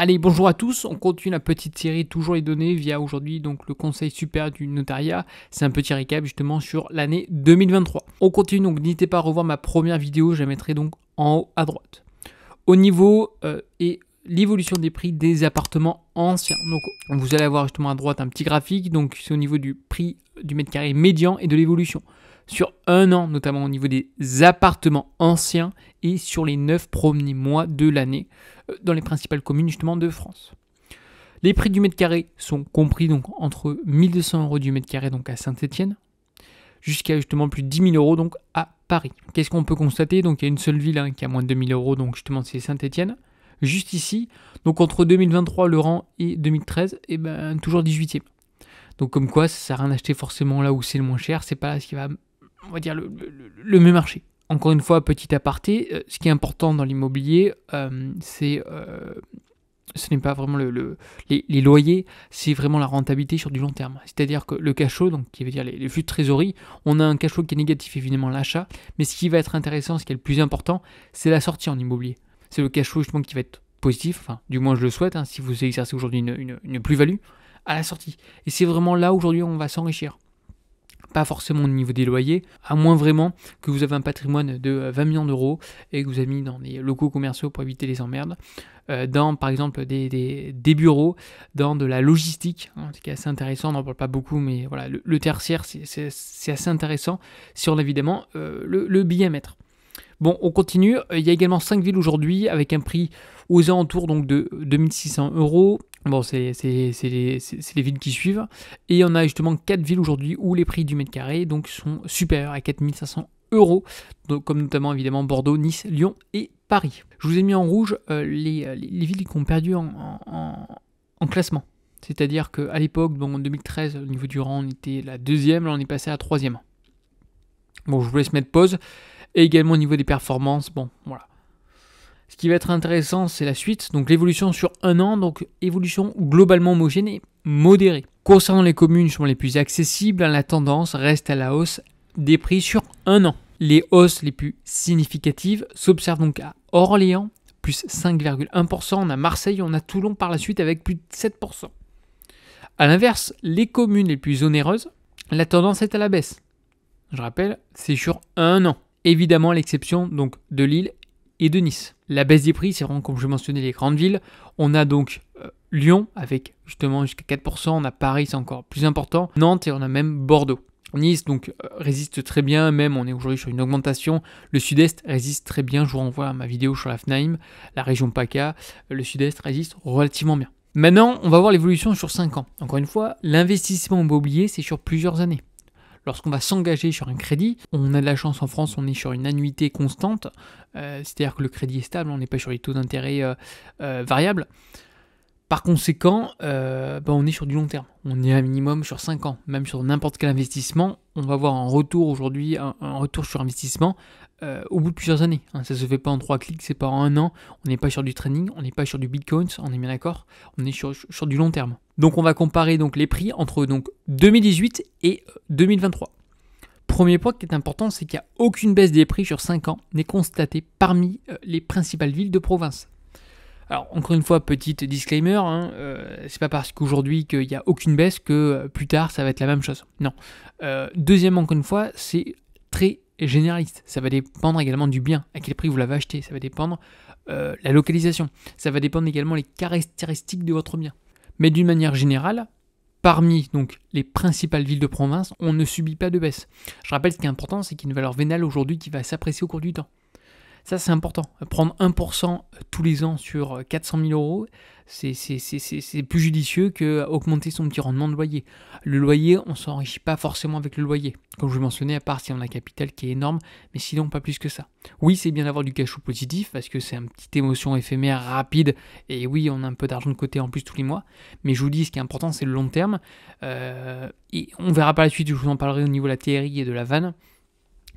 Allez, bonjour à tous, on continue la petite série Toujours les données via aujourd'hui donc le Conseil super du notariat. C'est un petit récap justement sur l'année 2023. On continue donc, n'hésitez pas à revoir ma première vidéo, je la mettrai donc en haut à droite. Au niveau euh, et l'évolution des prix des appartements anciens. Donc vous allez avoir justement à droite un petit graphique, donc c'est au niveau du prix du mètre carré médian et de l'évolution sur un an, notamment au niveau des appartements anciens et sur les 9 premiers mois de l'année euh, dans les principales communes justement de France. Les prix du mètre carré sont compris donc entre 1200 euros du mètre carré donc à Saint-Étienne jusqu'à justement plus de 10 000 euros donc à Paris. Qu'est-ce qu'on peut constater Donc il y a une seule ville hein, qui a moins de 2000 euros donc justement c'est Saint-Étienne. Juste ici, donc entre 2023 le et 2013, et eh ben toujours 18e. Donc comme quoi, ça sert à rien d'acheter forcément là où c'est le moins cher, c'est pas ce qui va on va dire, le, le, même marché. Encore une fois, petit aparté, euh, ce qui est important dans l'immobilier, euh, c'est euh, ce n'est pas vraiment le, les, loyers, c'est vraiment la rentabilité sur du long terme. C'est-à-dire que le cash flow, donc, qui veut dire les, flux de trésorerie, on a un cash flow qui est négatif évidemment l'achat, mais ce qui va être intéressant, ce qui est le plus important, c'est la sortie en immobilier. C'est le cash flow justement qui va être positif, du moins je le souhaite, hein, si vous exercez aujourd'hui une, une, une plus-value à la sortie. Et c'est vraiment là aujourd'hui on va s'enrichir pas forcément au niveau des loyers, à moins vraiment que vous avez un patrimoine de 20 euh, millions d'euros et que vous avez mis dans des locaux commerciaux pour éviter les emmerdes, euh, dans par exemple des, bureaux, dans de la logistique, hein, ce qui est assez intéressant, on n'en parle pas beaucoup, mais voilà, le, tertiaire c'est assez intéressant sur évidemment euh, le, le billet à Bon, on continue. Il y a également 5 villes aujourd'hui avec un prix aux alentours donc de 2600 euros. Bon, c'est les, villes qui suivent. Et on a justement 4 villes aujourd'hui où les prix du mètre carré donc, sont supérieurs à 4500 euros, comme notamment évidemment Bordeaux, Nice, Lyon et Paris. Je vous ai mis en rouge euh, euh, les, villes qui ont perdu en, classement. C'est-à-dire qu'à l'époque, en 2013, au niveau du rang, on était la deuxième, là on est passé à troisième. Bon, je vous laisse mettre pause. Et également au niveau des performances, bon, voilà. Ce qui va être intéressant, c'est la suite, donc l'évolution sur un an, donc évolution globalement homogène et modérée. Concernant les communes sont les plus accessibles, hein, la tendance reste à la hausse des prix sur un an. Les hausses les plus significatives s'observent donc à Orléans, plus 5,1%, on a Marseille, on a Toulon par la suite avec plus de 7%. A l'inverse, les communes les plus onéreuses, la tendance est à la baisse. Je rappelle, c'est sur un an. Évidemment, l'exception donc de Lille et de Nice. La baisse des prix, c'est vraiment comme je mentionnais les grandes villes. On a donc euh, Lyon avec justement jusqu'à 4%, on a Paris, c'est encore plus important, Nantes et on a même Bordeaux. Nice donc euh, résiste très bien, même on est aujourd'hui sur une augmentation. Le sud-est résiste très bien, je vous renvoie à ma vidéo sur la FNAIM, la région PACA, euh, le sud-est résiste relativement bien. Maintenant, on va voir l'évolution sur 5 ans. Encore une fois, l'investissement immobilier, c'est sur plusieurs années lorsqu'on va s'engager sur un crédit, on a de la chance en France, on est sur une annuité constante, euh, c'est-à-dire que le crédit est stable, on n'est pas sur les taux d'intérêt euh, euh, variables. Par conséquent, euh, bah, on est sur du long terme. On est un minimum sur 5 ans. Même sur n'importe quel investissement, on va avoir un retour aujourd'hui, un, retour sur investissement euh, au bout de plusieurs années. Hein. ça ne se fait pas en 3 clics, c'est pas en un an. On n'est pas sur du training, on n'est pas sur du Bitcoin, on est bien d'accord. On est sur, du long terme. Donc on va comparer donc les prix entre donc 2018 et 2023. Euh, Premier point qui est important, c'est qu'il n'y a aucune baisse des prix sur 5 ans n'est constatée parmi les principales villes de province. Alors, encore une fois, petite disclaimer, hein, euh, c'est pas parce qu'aujourd'hui qu'il n'y a aucune baisse que euh, plus tard ça va être la même chose. Non. Euh, deuxièmement, encore une fois, c'est très généraliste. Ça va dépendre également du bien, à quel prix vous l'avez acheté, ça va dépendre la localisation, ça va dépendre également les caractéristiques de votre bien. Mais d'une manière générale, parmi donc les principales villes de province, on ne subit pas de baisse. Je rappelle ce qui est important, c'est qu'il y a une valeur vénale aujourd'hui qui va s'apprécier au cours du temps. Ça, c'est important. Prendre 1% euh, tous les ans sur 400 euh, 000 euros, c'est plus judicieux qu'augmenter euh, son petit rendement de loyer. Le loyer, on ne s'enrichit pas forcément avec le loyer. Comme je vous mentionnais, à part si on a un capital qui est énorme, mais sinon pas plus que ça. Oui, c'est bien d'avoir du cash flow positif parce que c'est une petite émotion éphémère, rapide, et oui, on a un peu d'argent de côté en plus tous les mois. Mais je vous dis, ce qui est important, c'est le long terme. et on verra pas la suite, je vous en parlerai au niveau de la théorie et de la vanne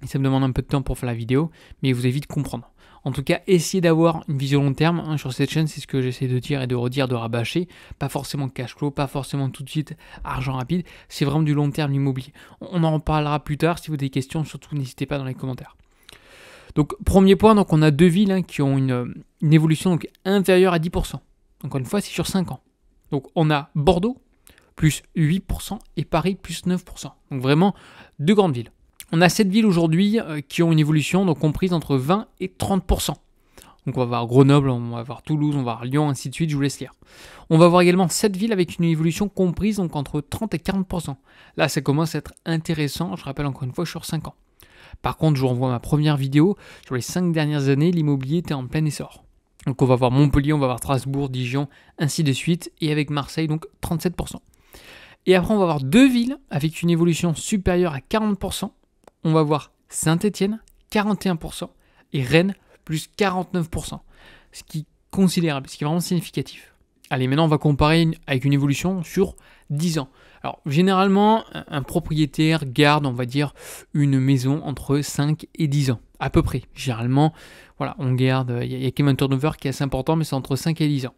ça me demande un peu de temps pour faire la vidéo, mais vous allez vite comprendre. En tout cas, essayez d'avoir une vision long terme hein, sur cette chaîne, c'est ce que j'essaie de dire et de redire, de rabâcher. Pas forcément cash flow, pas forcément tout de suite argent rapide, c'est vraiment du long terme l'immobilier. On en reparlera plus tard, si vous avez des questions, surtout n'hésitez pas dans les commentaires. Donc premier point, donc on a deux villes hein, qui ont une, évolution donc, inférieure à 10%. Encore une fois, c'est sur 5 ans. Donc on a Bordeaux plus 8% et Paris plus 9%. Donc vraiment deux grandes villes. On a 7 villes aujourd'hui euh, qui ont une évolution donc comprise entre 20 et 30%. Donc on va voir Grenoble, on va voir Toulouse, on va voir Lyon, ainsi de suite, je vous laisse lire. On va voir également 7 villes avec une évolution comprise donc entre 30 et 40%. Là ça commence à être intéressant, je rappelle encore une fois, je suis sur 5 ans. Par contre, je vous renvoie à ma première vidéo, sur les 5 dernières années, l'immobilier était en plein essor. Donc on va voir Montpellier, on va voir Strasbourg, Dijon, ainsi de suite, et avec Marseille, donc 37%. Et après, on va voir deux villes avec une évolution supérieure à 40% on va voir Saint-Étienne 41% et Rennes plus 49%, ce qui est considérable, ce qui est vraiment significatif. Allez, maintenant on va comparer avec une évolution sur 10 ans. Alors généralement, un propriétaire garde, on va dire, une maison entre 5 et 10 ans, à peu près. Généralement, voilà, on garde, il y, a quand turnover qui est assez important, mais c'est entre 5 et 10 ans.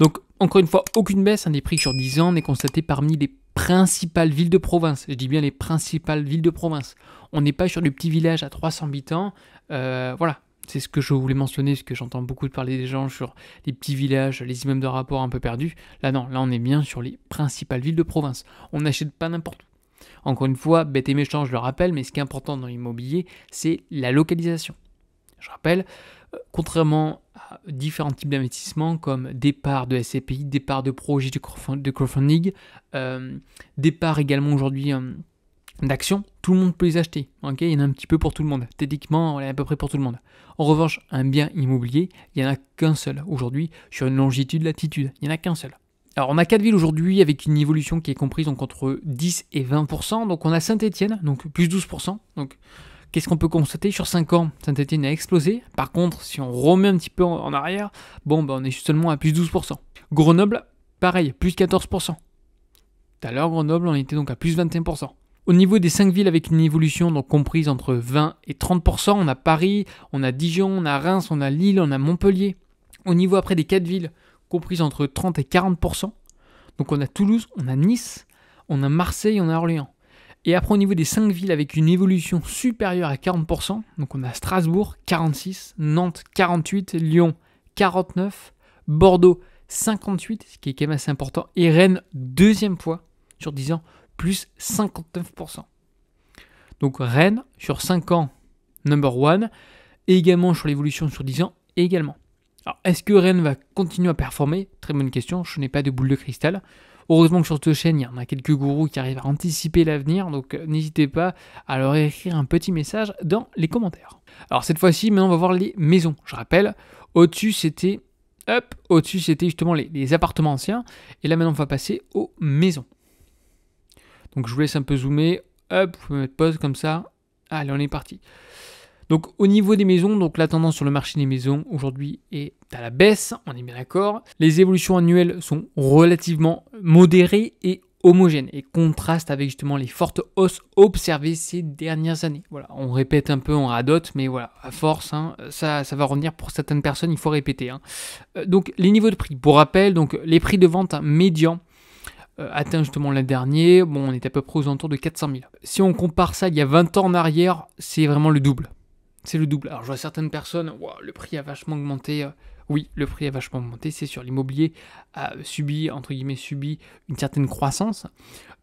Donc encore une fois, aucune baisse hein, des prix sur 10 ans n'est constatée parmi les principales villes de province. Je dis bien les principales villes de province. On n'est pas sur du petit village à 300 habitants. Euh, voilà, c'est ce que je voulais mentionner, ce que j'entends beaucoup de parler des gens sur les petits villages, les immeubles de rapport un peu perdus. Là, non, là, on est bien sur les principales villes de province. On n'achète pas n'importe où. Encore une fois, bête et méchant, je le rappelle, mais ce qui est important dans l'immobilier, c'est la localisation. Je rappelle, contrairement à différents types d'investissements comme départ de SCPI, départ de projets de crowdfunding, euh, départ également aujourd'hui d'action, euh, d'actions, tout le monde peut les acheter. OK, il y en a un petit peu pour tout le monde. Techniquement, on est à peu près pour tout le monde. En revanche, un bien immobilier, il n'y en a qu'un seul aujourd'hui sur une longitude, latitude. Il n'y en a qu'un seul. Alors on a 4 villes aujourd'hui avec une évolution qui est comprise donc entre 10 et 20%. Donc on a saint étienne donc plus 12%. Donc Qu'est-ce qu'on peut constater sur 5 ans Saint-Etienne a explosé. Par contre, si on remet un petit peu en arrière, bon, bah, on est seulement à plus 12%. Grenoble, pareil, plus 14%. Tout à l'heure, Grenoble, on était donc à plus 21%. Au niveau des 5 villes avec une évolution donc comprise entre 20 et 30%, on a Paris, on a Dijon, on a Reims, on a Lille, on a Montpellier. Au niveau après des 4 villes comprises entre 30 et 40%, donc on a Toulouse, on a Nice, on a Marseille, on a Orléans. Et après, au niveau des 5 villes avec une évolution supérieure à 40%, donc on a Strasbourg 46, Nantes 48, Lyon 49, Bordeaux 58, ce qui est quand même assez important, et Rennes deuxième fois sur 10 ans, plus 59%. Donc Rennes sur 5 ans, number one, et également sur l'évolution sur 10 ans, également. Alors est-ce que Rennes va continuer à performer Très bonne question, je n'ai pas de boule de cristal. Heureusement que sur cette chaîne, il y en a quelques gourous qui arrivent à anticiper l'avenir, donc euh, n'hésitez pas à leur écrire un petit message dans les commentaires. Alors cette fois-ci, maintenant on va voir les maisons. Je rappelle, au-dessus c'était hop, au-dessus c'était justement les, les, appartements anciens, et là maintenant on va passer aux maisons. Donc je vous laisse un peu zoomer, hop, vous pouvez mettre pause comme ça. Allez, on est parti. Donc au niveau des maisons, donc la tendance sur le marché des maisons aujourd'hui est à la baisse, on est bien d'accord. Les évolutions annuelles sont relativement modérées et homogènes, et contraste avec justement les fortes hausses observées ces dernières années. Voilà, on répète un peu, on radote, mais voilà, à force, hein, ça, ça va revenir pour certaines personnes, il faut répéter. Hein. Euh, donc les niveaux de prix, pour rappel, donc les prix de vente médians euh, atteints justement l'an dernier, bon, on est à peu près aux alentours de 400 000. Si on compare ça il y a 20 ans en arrière, c'est vraiment le double c'est le double. Alors je vois certaines personnes, le prix a vachement augmenté. Euh, oui, le prix a vachement augmenté, c'est sur l'immobilier a subi, entre guillemets, subi une certaine croissance.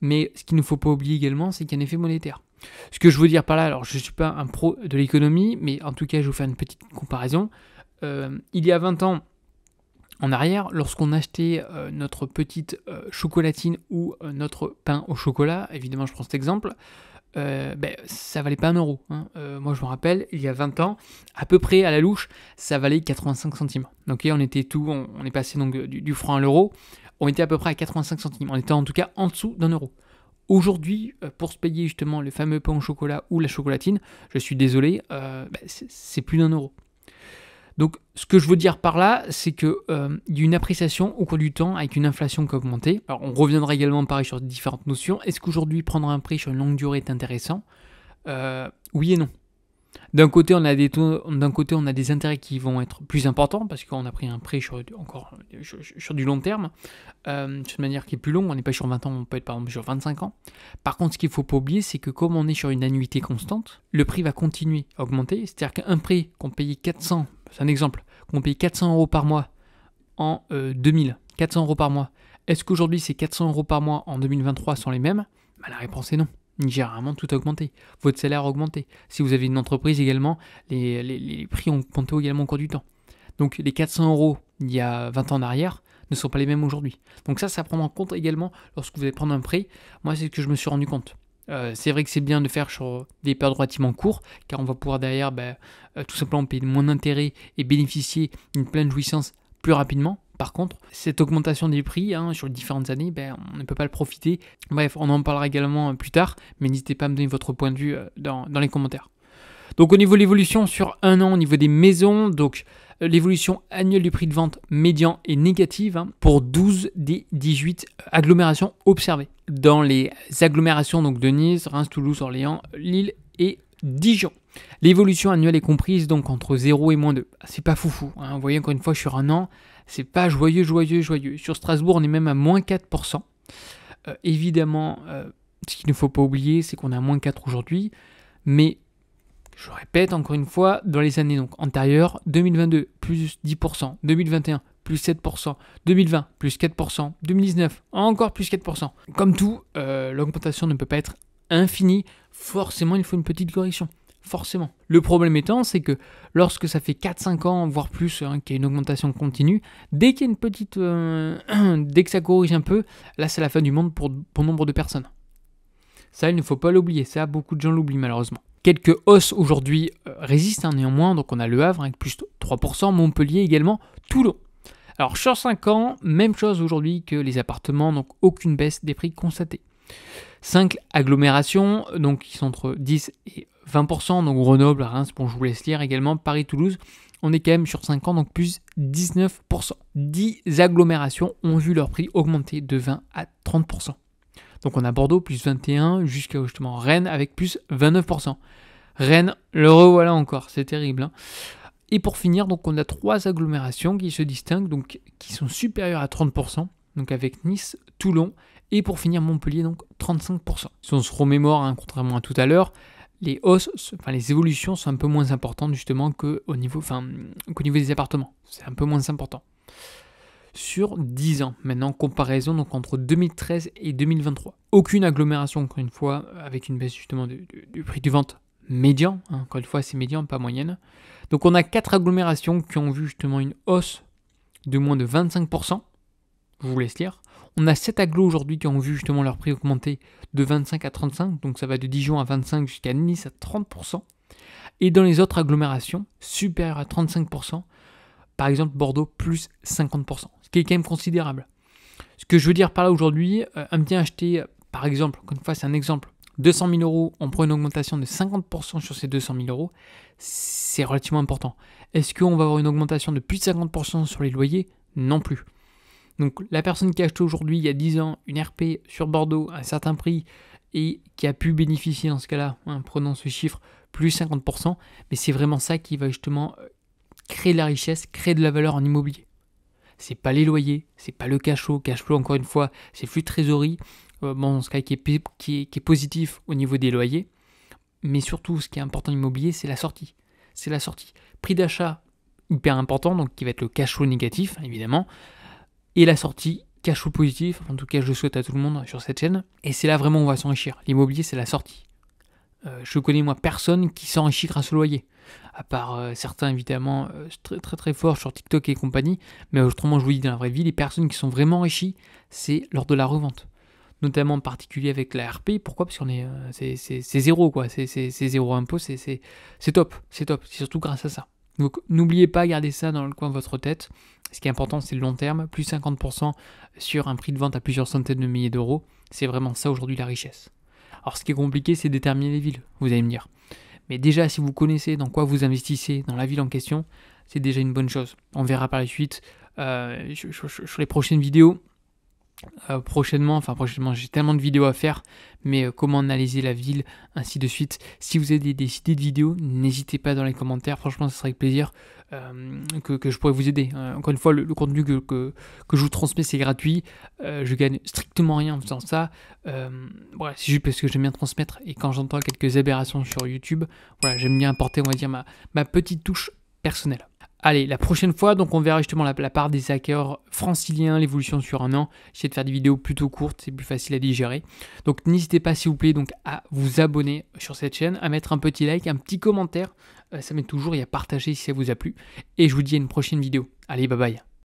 Mais ce qu'il ne faut pas oublier également, c'est qu'il y a un effet monétaire. Ce que je veux dire par là, alors je ne suis pas un pro de l'économie, mais en tout cas, je vous fais une petite comparaison. Euh, il y a 20 ans, en arrière, lorsqu'on achetait euh, notre petite chocolatine ou notre pain au chocolat, évidemment je prends cet exemple, euh, ben, ça valait pas un euro. Hein. Euh, moi, je me rappelle, il y a 20 ans, à peu près à la louche, ça valait 85 centimes. Donc, on était tout, on, est passé donc du, franc à l'euro, on était à peu près à 85 centimes. On était en tout cas en dessous d'un euro. Aujourd'hui, euh, pour se payer justement le fameux pain au chocolat ou la chocolatine, je suis désolé, ben, c'est plus d'un euro. Donc, ce que je veux dire par là, c'est que euh, y a une appréciation au cours du temps avec une inflation qui a augmenté. Alors, on reviendra également pareil sur différentes notions. Est-ce qu'aujourd'hui, prendre un prix sur une longue durée est intéressant euh, Oui et non. D'un côté, on a des d'un côté, on a des intérêts qui vont être plus importants parce qu'on a pris un prêt sur, encore sur, du long terme, de euh, manière qui est plus longue. On n'est pas sur 20 ans, on peut être par exemple sur 25 ans. Par contre, ce qu'il faut pas oublier, c'est que comme on est sur une annuité constante, le prix va continuer à augmenter. C'est-à-dire qu'un prix qu'on payait 400, c'est un exemple, qu'on payait 400 euros par mois en 2000, euh, 400 euros par mois. Est-ce qu'aujourd'hui ces 400 euros par mois en 2023 sont les mêmes bah, La réponse est non généralement tout a augmenté. Votre salaire a augmenté. Si vous avez une entreprise également, les, prix ont augmenté également au cours du temps. Donc les 400 euros il y a 20 ans en arrière ne sont pas les mêmes aujourd'hui. Donc ça, ça prend en compte également lorsque vous allez prendre un prix. Moi, c'est ce que je me suis rendu compte. Euh, c'est vrai que c'est bien de faire sur des périodes relativement courtes, car on va pouvoir derrière ben, euh, tout simplement payer moins d'intérêt et bénéficier d'une pleine jouissance plus rapidement. Par contre, cette augmentation des prix hein, sur différentes années, ben, on ne peut pas le profiter. Bref, on en parlera également euh, plus tard, mais n'hésitez pas à me donner votre point de vue euh, dans, les commentaires. Donc au niveau de l'évolution sur un an, au niveau des maisons, donc euh, l'évolution annuelle du prix de vente médian est négative hein, pour 12 des 18 agglomérations observées. Dans les agglomérations donc de Nice, Reims, Toulouse, Orléans, Lille et Dijon. L'évolution annuelle est comprise donc entre 0 et moins 2. Ah, c'est pas foufou. Hein. Vous voyez encore une fois sur un an, c'est pas joyeux, joyeux, joyeux. Sur Strasbourg, on est même à moins 4%. Euh, évidemment, euh, ce qu'il ne faut pas oublier, c'est qu'on est à moins 4 aujourd'hui. Mais je répète encore une fois, dans les années donc antérieures, 2022 plus 10%, 2021 plus 7%, 2020 plus 4%, 2019 encore plus 4%. Comme tout, euh, l'augmentation ne peut pas être infinie, forcément il faut une petite correction forcément. Le problème étant, c'est que lorsque ça fait 4-5 ans, voire plus, hein, qu'il y a une augmentation continue, dès qu'il y a une petite... Euh, dès que ça corrige un peu, là c'est la fin du monde pour, pour nombre de personnes. Ça, il ne faut pas l'oublier, ça, beaucoup de gens l'oublient malheureusement. Quelques hausses aujourd'hui euh, résistent hein, néanmoins, donc on a Le Havre avec plus de 3%, Montpellier également, Toulon. Alors sur 5 ans, même chose aujourd'hui que les appartements, donc aucune baisse des prix constatés. 5 agglomérations, donc qui sont entre 10 et 20%, donc Grenoble, Reims, laisse lire également, Paris-Toulouse. On est quand même sur 5 ans, donc plus 19%. 10 agglomérations ont vu leur prix augmenter de 20 à 30%. Donc on a Bordeaux plus 21 jusqu'à justement Rennes avec plus 29%. Rennes, le revoilà encore, c'est terrible. Hein. et pour finir, donc on a trois agglomérations qui se distinguent, donc qui sont supérieures à 30%, donc avec Nice, Toulon, et pour finir Montpellier, donc 35%. Si on se remémore, hein, contrairement à tout à l'heure, les hausses, enfin les évolutions sont un peu moins importantes justement qu'au niveau, enfin, niveau des appartements. C'est un peu moins important. Sur 10 ans, maintenant, comparaison donc entre 2013 et 2023. Aucune agglomération, encore une fois, avec une baisse justement du, prix du vente médian. Hein, encore une fois, c'est médian, pas moyenne. Donc on a 4 agglomérations qui ont vu justement une hausse de moins de 25%. Je vous laisse lire. On a 7 agglos aujourd'hui qui ont vu justement leur prix augmenter de 25 à 35, donc ça va de Dijon à 25 jusqu'à Nice à 30%. Et dans les autres agglomérations, supérieur à 35%, par exemple Bordeaux plus 50%, ce qui est quand même considérable. Ce que je veux dire par là aujourd'hui, euh, un bien acheté, euh, par exemple, encore une fois c'est un exemple, 200 000 euros, on prend une augmentation de 50% sur ces 200 000 euros, c'est relativement important. Est-ce qu'on va avoir une augmentation de plus de 50% sur les loyers Non plus. Donc la personne qui a acheté aujourd'hui il y a 10 ans une RP sur Bordeaux à un certain prix et qui a pu bénéficier dans ce cas-là, en prenant ce chiffre, plus 50%, mais c'est vraiment ça qui va justement euh, créer de la richesse, créer de la valeur en immobilier. C'est pas les loyers, c'est pas le cash flow, cash flow encore une fois, c'est flux de trésorerie, euh, bon, ce cas qui est, positif au niveau des loyers, mais surtout ce qui est important en immobilier, c'est la sortie. C'est la sortie. Prix d'achat hyper important, donc qui va être le cash flow négatif, évidemment, et la sortie cash flow positif, en tout cas je le souhaite à tout le monde sur cette chaîne, et c'est là vraiment où on va s'enrichir. L'immobilier c'est la sortie. Euh, je connais moi personne qui s'enrichit grâce au loyer, à part euh, certains évidemment euh, très très très forts sur TikTok et compagnie, mais autrement je vous dis dans la vraie vie, les personnes qui sont vraiment enrichies, c'est lors de la revente. Notamment en particulier avec la RP, pourquoi Parce qu'on est c'est zéro quoi, c'est zéro impôt, c'est top, c'est top, c'est surtout grâce à ça. Donc n'oubliez pas, garder ça dans le coin de votre tête. Ce qui est important, c'est le long terme. Plus 50% sur un prix de vente à plusieurs centaines de milliers d'euros, c'est vraiment ça aujourd'hui la richesse. Alors ce qui est compliqué, c'est déterminer les villes, vous allez me dire. Mais déjà, si vous connaissez dans quoi vous investissez, dans la ville en question, c'est déjà une bonne chose. On verra par la suite euh, sur les prochaines vidéos euh, prochainement, enfin prochainement j'ai tellement de vidéos à faire, mais euh, comment analyser la ville, ainsi de suite. Si vous avez des, idées de vidéos, n'hésitez pas dans les commentaires, franchement ce serait avec plaisir euh, que, je pourrais vous aider. encore une fois, le, contenu que, que, je vous transmets c'est gratuit, je gagne strictement rien en faisant ça. voilà, c'est juste parce que j'aime bien transmettre et quand j'entends quelques aberrations sur YouTube, voilà, j'aime bien apporter on dire ma, ma petite touche personnelle. Allez, la prochaine fois, donc on verra justement la, part des hackers franciliens, l'évolution sur un an. J'essaie de faire des vidéos plutôt courtes, c'est plus facile à digérer. Donc n'hésitez pas s'il vous plaît donc à vous abonner sur cette chaîne, à mettre un petit like, un petit commentaire, euh, ça m'aide toujours et à partager si ça vous a plu. Et je vous dis à une prochaine vidéo. Allez, bye bye.